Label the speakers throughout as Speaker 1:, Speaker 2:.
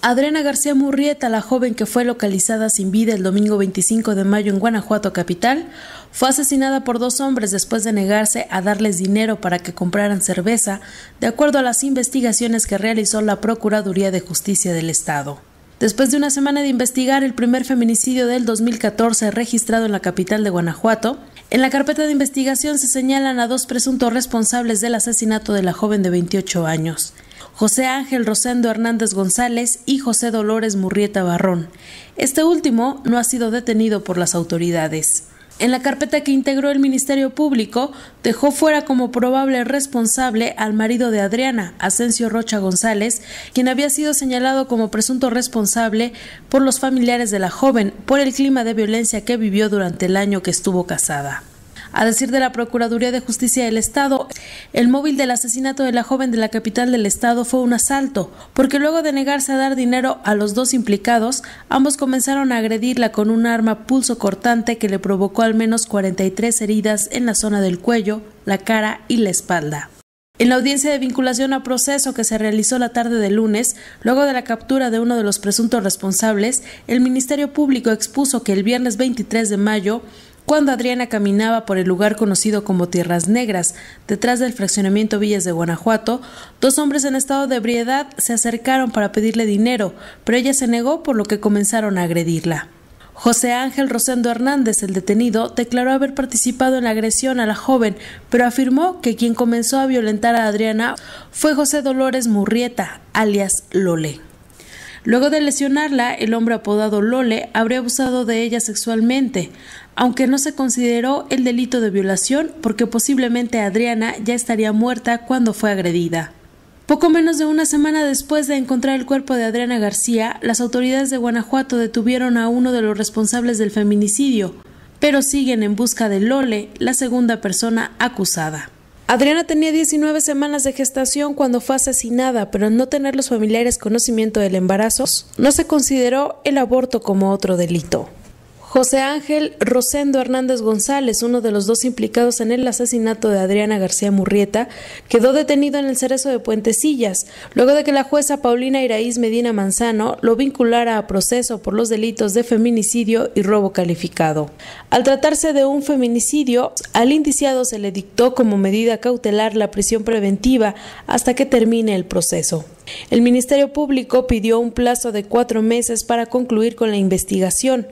Speaker 1: Adriana García Murrieta, la joven que fue localizada sin vida el domingo 25 de mayo en Guanajuato capital, fue asesinada por dos hombres después de negarse a darles dinero para que compraran cerveza, de acuerdo a las investigaciones que realizó la Procuraduría de Justicia del Estado. Después de una semana de investigar el primer feminicidio del 2014 registrado en la capital de Guanajuato, en la carpeta de investigación se señalan a dos presuntos responsables del asesinato de la joven de 28 años. José Ángel Rosendo Hernández González y José Dolores Murrieta Barrón. Este último no ha sido detenido por las autoridades. En la carpeta que integró el Ministerio Público, dejó fuera como probable responsable al marido de Adriana, Asencio Rocha González, quien había sido señalado como presunto responsable por los familiares de la joven por el clima de violencia que vivió durante el año que estuvo casada. A decir de la Procuraduría de Justicia del Estado, el móvil del asesinato de la joven de la capital del Estado fue un asalto, porque luego de negarse a dar dinero a los dos implicados, ambos comenzaron a agredirla con un arma pulso cortante que le provocó al menos 43 heridas en la zona del cuello, la cara y la espalda. En la audiencia de vinculación a proceso que se realizó la tarde de lunes, luego de la captura de uno de los presuntos responsables, el Ministerio Público expuso que el viernes 23 de mayo, cuando Adriana caminaba por el lugar conocido como Tierras Negras, detrás del fraccionamiento Villas de Guanajuato, dos hombres en estado de ebriedad se acercaron para pedirle dinero, pero ella se negó por lo que comenzaron a agredirla. José Ángel Rosendo Hernández, el detenido, declaró haber participado en la agresión a la joven, pero afirmó que quien comenzó a violentar a Adriana fue José Dolores Murrieta, alias Lole. Luego de lesionarla, el hombre apodado Lole habría abusado de ella sexualmente aunque no se consideró el delito de violación porque posiblemente Adriana ya estaría muerta cuando fue agredida. Poco menos de una semana después de encontrar el cuerpo de Adriana García, las autoridades de Guanajuato detuvieron a uno de los responsables del feminicidio, pero siguen en busca de Lole, la segunda persona acusada. Adriana tenía 19 semanas de gestación cuando fue asesinada, pero al no tener los familiares conocimiento del embarazo, no se consideró el aborto como otro delito. José Ángel Rosendo Hernández González, uno de los dos implicados en el asesinato de Adriana García Murrieta, quedó detenido en el cerezo de Puentecillas, luego de que la jueza Paulina Iraíz Medina Manzano lo vinculara a proceso por los delitos de feminicidio y robo calificado. Al tratarse de un feminicidio, al indiciado se le dictó como medida cautelar la prisión preventiva hasta que termine el proceso. El Ministerio Público pidió un plazo de cuatro meses para concluir con la investigación.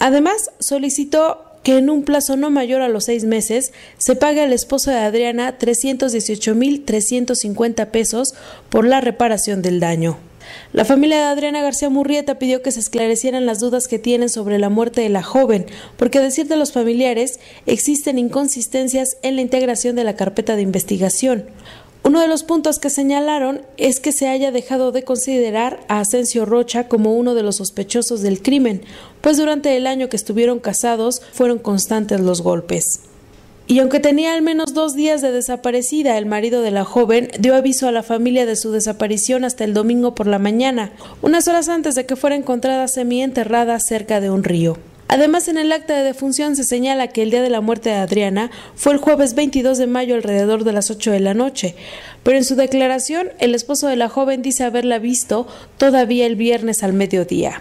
Speaker 1: Además, solicitó que en un plazo no mayor a los seis meses se pague al esposo de Adriana 318.350 pesos por la reparación del daño. La familia de Adriana García Murrieta pidió que se esclarecieran las dudas que tienen sobre la muerte de la joven, porque a decir de los familiares existen inconsistencias en la integración de la carpeta de investigación. Uno de los puntos que señalaron es que se haya dejado de considerar a Asensio Rocha como uno de los sospechosos del crimen, pues durante el año que estuvieron casados fueron constantes los golpes. Y aunque tenía al menos dos días de desaparecida, el marido de la joven dio aviso a la familia de su desaparición hasta el domingo por la mañana, unas horas antes de que fuera encontrada semienterrada cerca de un río. Además, en el acta de defunción se señala que el día de la muerte de Adriana fue el jueves 22 de mayo alrededor de las 8 de la noche, pero en su declaración el esposo de la joven dice haberla visto todavía el viernes al mediodía.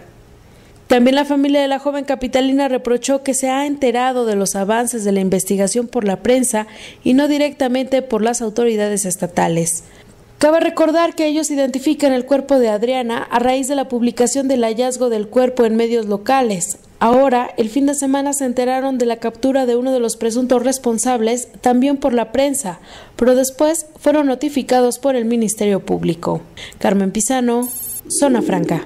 Speaker 1: También la familia de la joven capitalina reprochó que se ha enterado de los avances de la investigación por la prensa y no directamente por las autoridades estatales. Cabe recordar que ellos identifican el cuerpo de Adriana a raíz de la publicación del hallazgo del cuerpo en medios locales, Ahora, el fin de semana se enteraron de la captura de uno de los presuntos responsables también por la prensa, pero después fueron notificados por el Ministerio Público. Carmen Pisano, Zona Franca.